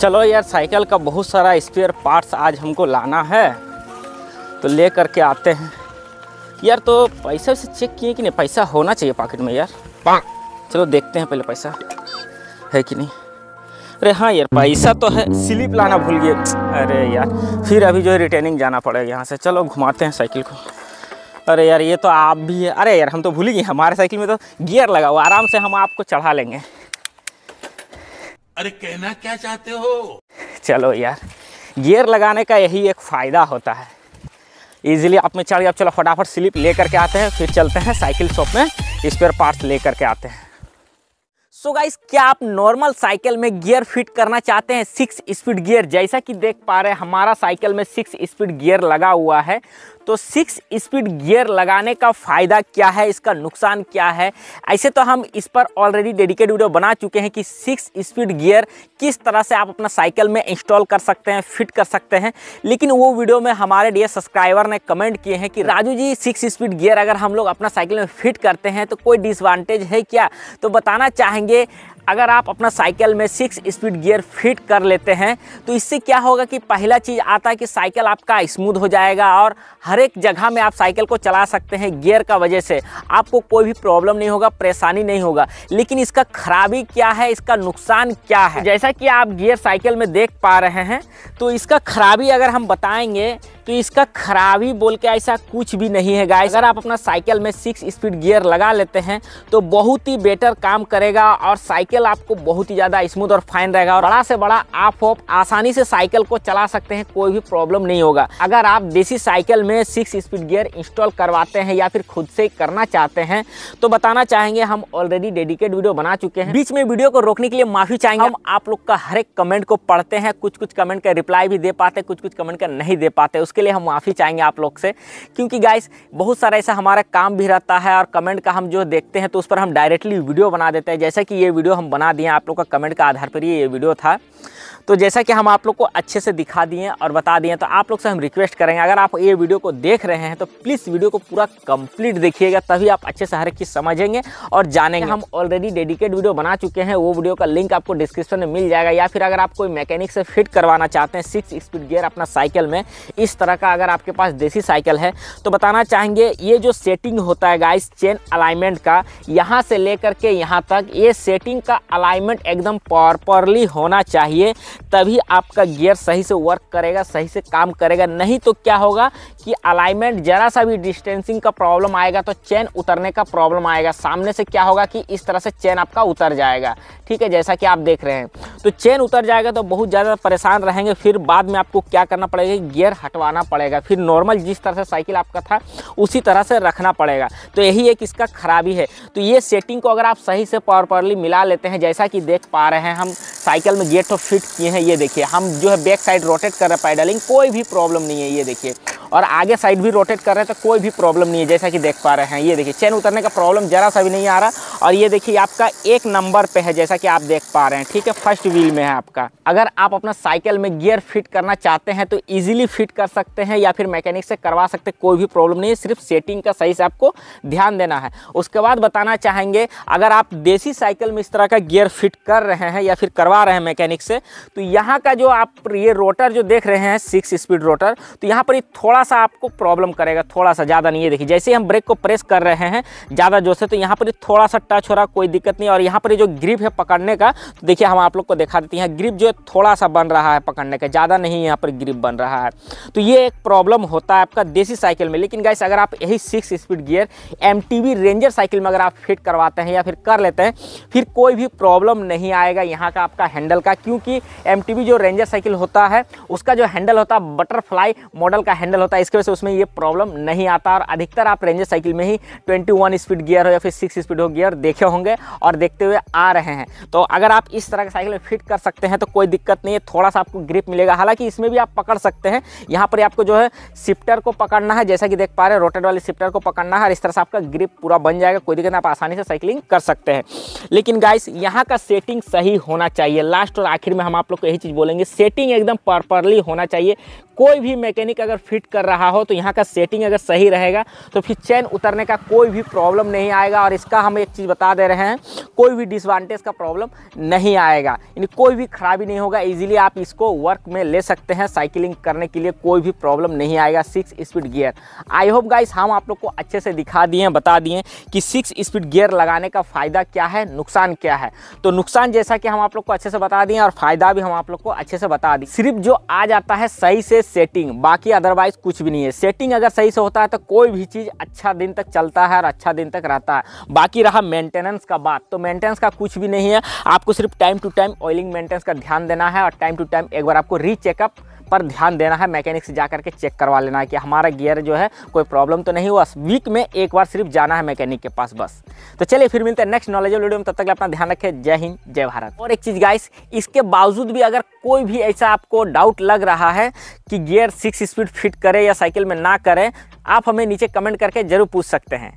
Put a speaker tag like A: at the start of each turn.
A: चलो यार साइकिल का बहुत सारा स्पेयर पार्ट्स आज हमको लाना है तो ले करके आते हैं यार तो पैसा से चेक किए कि नहीं पैसा होना चाहिए पॉकेट में यार पा चलो देखते हैं पहले पैसा है कि नहीं अरे हाँ यार पैसा तो है स्लिप लाना भूल गए अरे यार फिर अभी जो है रिटर्निंग जाना पड़ेगा यहाँ से चलो घुमाते हैं साइकिल को अरे यार ये तो आप भी है अरे यार हम तो भूल गए हमारे साइकिल में तो गियर लगा हुआ आराम से हम आपको चढ़ा लेंगे अरे कहना क्या चाहते हो चलो यार गियर लगाने का यही एक फ़ायदा होता है इजीली आप में चल आप चलो फटाफट स्लिप ले करके आते हैं फिर चलते हैं साइकिल शॉप में स्पेयर पार्ट्स ले करके आते हैं सो so गाइस क्या आप नॉर्मल साइकिल में गियर फिट करना चाहते हैं सिक्स स्पीड गियर जैसा कि देख पा रहे हैं हमारा साइकिल में सिक्स स्पीड गियर लगा हुआ है तो सिक्स स्पीड गियर लगाने का फ़ायदा क्या है इसका नुकसान क्या है ऐसे तो हम इस पर ऑलरेडी डेडिकेट वीडियो बना चुके हैं कि सिक्स स्पीड गियर किस तरह से आप अपना साइकिल में इंस्टॉल कर सकते हैं फिट कर सकते हैं लेकिन वो वीडियो में हमारे डियर सब्सक्राइबर ने कमेंट किए हैं कि Raju ji six speed gear अगर हम लोग अपना साइकिल में फिट करते हैं तो कोई डिसवान्टेज है क्या तो बताना चाहेंगे अगर आप अपना साइकिल में सिक्स स्पीड गियर फिट कर लेते हैं तो इससे क्या होगा कि पहला चीज़ आता है कि साइकिल आपका स्मूथ हो जाएगा और हर एक जगह में आप साइकिल को चला सकते हैं गियर का वजह से आपको कोई भी प्रॉब्लम नहीं होगा परेशानी नहीं होगा लेकिन इसका खराबी क्या है इसका नुकसान क्या है जैसा कि आप गियर साइकिल में देख पा रहे हैं तो इसका खराबी अगर हम बताएंगे तो इसका खराबी बोल के ऐसा कुछ भी नहीं है गाइस अगर आप अपना साइकिल में सिक्स स्पीड गियर लगा लेते हैं तो बहुत ही बेटर काम करेगा और साइकिल आपको बहुत ही ज़्यादा स्मूथ और फाइन रहेगा और बड़ा से बड़ा आप ऑफ आसानी से साइकिल को चला सकते हैं कोई भी प्रॉब्लम नहीं होगा अगर आप देसी साइकिल में सिक्स स्पीड गियर इंस्टॉल करवाते हैं या फिर खुद से करना चाहते हैं तो बताना चाहेंगे हम ऑलरेडी डेडिकेट वीडियो बना चुके हैं बीच में वीडियो को रोकने के लिए माफी चाहेंगे हम आप लोग का हर एक कमेंट को पढ़ते हैं कुछ कुछ कमेंट का रिप्लाई भी दे पाते कुछ कुछ कमेंट का नहीं दे पाते उसके उसके लिए हम माफ़ी चाहेंगे आप लोग से क्योंकि गाइस बहुत सारा ऐसा हमारा काम भी रहता है और कमेंट का हम जो देखते हैं तो उस पर हम डायरेक्टली वीडियो बना देते हैं जैसा कि ये वीडियो हम बना दिए आप लोग का कमेंट का आधार पर ये वीडियो था तो जैसा कि हम आप लोग को अच्छे से दिखा दिए और बता दिए तो आप लोग से हम रिक्वेस्ट करेंगे अगर आप ये वीडियो को देख रहे हैं तो प्लीज़ वीडियो को पूरा कंप्लीट देखिएगा तभी आप अच्छे से हर एक चीज़ समझेंगे और जानेंगे हम ऑलरेडी डेडिकेट वीडियो बना चुके हैं वो वीडियो का लिंक आपको डिस्क्रिप्शन में मिल जाएगा या फिर अगर आप कोई मैकेनिक से फिट करवाना चाहते हैं सिक्स स्पीड गियर अपना साइकिल में इस तरह का अगर आपके पास देसी साइकिल है तो बताना चाहेंगे ये जो सेटिंग होता है गाइस चेन अलाइनमेंट का यहाँ से लेकर के यहाँ तक ये सेटिंग का अलाइनमेंट एकदम प्रॉपरली होना चाहिए तभी आपका गियर सही से वर्क करेगा सही से काम करेगा नहीं तो क्या होगा कि अलाइनमेंट जरा सा भी डिस्टेंसिंग का प्रॉब्लम आएगा तो चैन उतरने का प्रॉब्लम आएगा सामने से क्या होगा कि इस तरह से चैन आपका उतर जाएगा ठीक है जैसा कि आप देख रहे हैं तो चैन उतर जाएगा तो बहुत ज़्यादा परेशान रहेंगे फिर बाद में आपको क्या करना पड़ेगा गियर हटवाना पड़ेगा फिर नॉर्मल जिस तरह से साइकिल आपका था उसी तरह से रखना पड़ेगा तो यही एक इसका खराबी है तो ये सेटिंग को अगर आप सही से प्रॉपरली मिला लेते हैं जैसा कि देख पा रहे हैं हम साइकिल में गेट तो फिट किए हैं ये देखिए हम जो है बैक साइड रोटेट कर रहे हैं पैडलिंग कोई भी प्रॉब्लम नहीं है ये देखिए और आगे साइड भी रोटेट कर रहे हैं तो कोई भी प्रॉब्लम नहीं है जैसा कि देख पा रहे हैं ये देखिए चैन उतरने का प्रॉब्लम ज़रा सा भी नहीं आ रहा और ये देखिए आपका एक नंबर पर है जैसा कि आप देख पा रहे हैं ठीक है फर्स्ट व्हील में है आपका अगर आप अपना साइकिल में गियर फिट करना चाहते हैं तो ईजिली फिट कर सकते हैं या फिर मैकेनिक से करवा सकते कोई भी प्रॉब्लम नहीं है सिर्फ सेटिंग का सही से आपको ध्यान देना है उसके बाद बताना चाहेंगे अगर आप देसी साइकिल में इस तरह का गियर फिट कर रहे हैं या फिर करवा रहे हैं मैकेनिक से तो यहाँ का जो आप ये रोटर जो देख रहे हैं सिक्स स्पीड रोटर तो यहाँ पर ये थोड़ा थोड़ा सा आपको प्रॉब्लम करेगा थोड़ा सा ज़्यादा नहीं है देखिए जैसे हम ब्रेक को प्रेस कर रहे हैं ज़्यादा जोर से तो यहाँ पर थोड़ा सा टच हो रहा कोई दिक्कत नहीं और यहाँ पर जो ग्रिप है पकड़ने का तो देखिए हम आप लोग को दिखा देते हैं ग्रिप जो है थोड़ा सा बन रहा है पकड़ने का ज़्यादा नहीं यहाँ पर ग्रिप बन रहा है तो ये एक प्रॉब्लम होता है आपका देसी साइकिल में लेकिन गाइस अगर आप यही six speed gear M ranger cycle में अगर आप फिट करवाते हैं या फिर कर लेते हैं फिर कोई भी प्रॉब्लम नहीं आएगा यहाँ का आपका हैंडल का क्योंकि एम जो रेंजर साइकिल होता है उसका जो हैंडल होता है बटरफ्लाई मॉडल का हैंडल होता होता है इसके वजह से उसमें ये प्रॉब्लम नहीं आता और अधिकतर आप रेंजर साइकिल में ही 21 स्पीड गियर हो या फिर 6 स्पीड हो गियर देखे होंगे और देखते हुए आ रहे हैं तो अगर आप इस तरह के साइकिल में फिट कर सकते हैं तो कोई दिक्कत नहीं है थोड़ा सा आपको ग्रिप मिलेगा हालांकि इसमें भी आप पकड़ सकते हैं यहाँ पर आपको जो है शिफ्टर को पकड़ना है जैसा कि देख पा रहे हैं रोटेड वाले शिफ्टर को पकड़ना है और इस तरह से आपका ग्रिप पूरा बन जाएगा कोई दिक्कत आप आसानी से साइकिलिंग कर सकते हैं लेकिन गाइस यहाँ का सेटिंग सही होना चाहिए लास्ट और आखिर में हम आप लोग को यही चीज़ बोलेंगे सेटिंग एकदम प्रॉपरली होना चाहिए कोई भी मैकेनिक अगर फिट कर रहा हो तो यहाँ का सेटिंग अगर सही रहेगा तो फिर चैन उतरने का कोई भी प्रॉब्लम नहीं आएगा और इसका हम एक चीज़ बता दे रहे हैं कोई भी डिसवान्टेज का प्रॉब्लम नहीं आएगा यानी कोई भी खराबी नहीं होगा ईजिली आप इसको वर्क में ले सकते हैं साइकिलिंग करने के लिए कोई भी प्रॉब्लम नहीं आएगा six speed gear I hope guys हम आप लोग को अच्छे से दिखा दिए हैं बता दिए कि सिक्स स्पीड गियर लगाने का फ़ायदा क्या है नुकसान क्या है तो नुकसान जैसा कि हम आप लोग को अच्छे से बता दिए और फ़ायदा भी हम आप लोग को अच्छे से बता दिए सिर्फ जो आ जाता है सही से सेटिंग बाकी अदरवाइज कुछ भी नहीं है सेटिंग अगर सही से होता है तो कोई भी चीज़ अच्छा दिन तक चलता है और अच्छा दिन तक रहता है बाकी रहा मेंटेनेंस का बात तो मेंटेनेंस का कुछ भी नहीं है आपको सिर्फ time to time oiling maintenance का ध्यान देना है और टाइम टू टाइम एक बार आपको रीचेकअप पर ध्यान देना है मैकेनिक से जा करके चेक करवा लेना है कि हमारा गियर जो है कोई प्रॉब्लम तो नहीं हुआ वीक में एक बार सिर्फ जाना है मैकेनिक के पास बस तो चलिए फिर मिलते हैं नेक्स्ट नॉलेज वीडियो में तब तक अपना ध्यान रखें जय हिंद जय भारत और एक चीज़ गाइस इसके बावजूद भी अगर कोई भी ऐसा आपको डाउट लग रहा है कि गियर सिक्स स्पीड फिट करे या साइकिल में ना करें आप हमें नीचे कमेंट करके ज़रूर पूछ सकते हैं